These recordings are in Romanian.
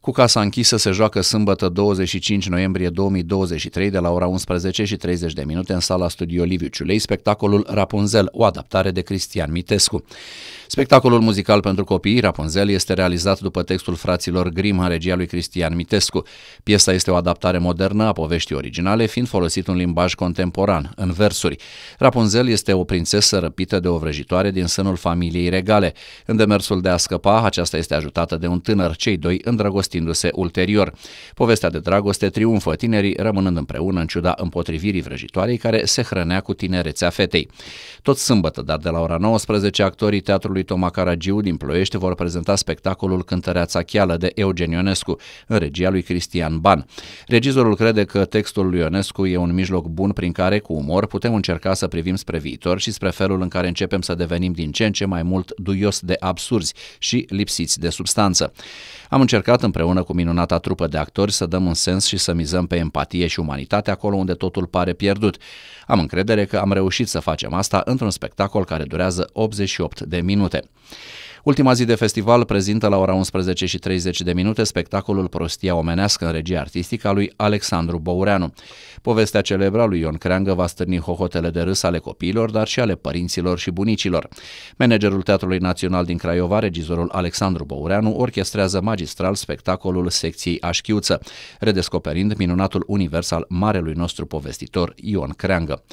Cu casa închisă se joacă sâmbătă 25 noiembrie 2023 de la ora 11 și 30 de minute în sala Studio Liviu Ciulei spectacolul Rapunzel, o adaptare de Cristian Mitescu. Spectacolul muzical pentru copii Rapunzel este realizat după textul fraților Grimm a regia lui Cristian Mitescu. Piesa este o adaptare modernă a poveștii originale, fiind folosit un limbaj contemporan, în versuri. Rapunzel este o prințesă răpită de o vrăjitoare din sânul familiei regale. În demersul de a scăpa, aceasta este ajutată de un tânăr, cei doi îndrăgostiți îndrăgostindu-se ulterior. Povestea de dragoste triumfă tinerii rămânând împreună în ciuda împotrivirii vrăjitoarei care se hrănea cu tinerețea fetei. Tot sâmbătă, dar de la ora 19, actorii Teatrului Toma Caragiu din Ploiești vor prezenta spectacolul Cântăreața Cheală de Eugen Ionescu, în regia lui Cristian Ban. Regizorul crede că textul lui Ionescu e un mijloc bun prin care, cu umor, putem încerca să privim spre viitor și spre felul în care începem să devenim din ce în ce mai mult duios de absurzi și lipsiți de substanță. Am încercat împreună împreună cu minunata trupă de actori să dăm un sens și să mizăm pe empatie și umanitate acolo unde totul pare pierdut. Am încredere că am reușit să facem asta într-un spectacol care durează 88 de minute. Ultima zi de festival prezintă la ora 11 și 30 de minute spectacolul Prostia omenească în regie artistică a lui Alexandru Boureanu. Povestea celebra lui Ion Creangă va stârni hohotele de râs ale copiilor, dar și ale părinților și bunicilor. Managerul Teatrului Național din Craiova, regizorul Alexandru Boureanu, orchestrează magistral spectacolul secției Așchiuță, redescoperind minunatul univers al marelui nostru povestitor Ion Creangă.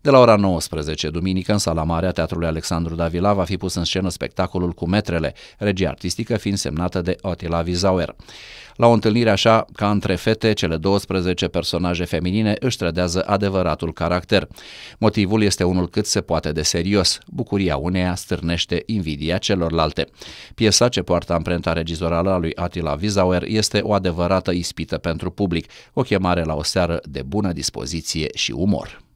De la ora 19, duminică, în sala mare a Teatrului Alexandru Davila va fi pus în scenă spectacolul cu metrele, regia artistică fiind semnată de Otila Vizauer. La o întâlnire așa ca între fete, cele 12 personaje feminine își trădează adevăratul caracter. Motivul este unul cât se poate de serios. Bucuria uneia stârnește invidia celorlalte. Piesa ce poartă amprenta regizorală a lui Attila Vizauer este o adevărată ispită pentru public, o chemare la o seară de bună dispoziție și umor.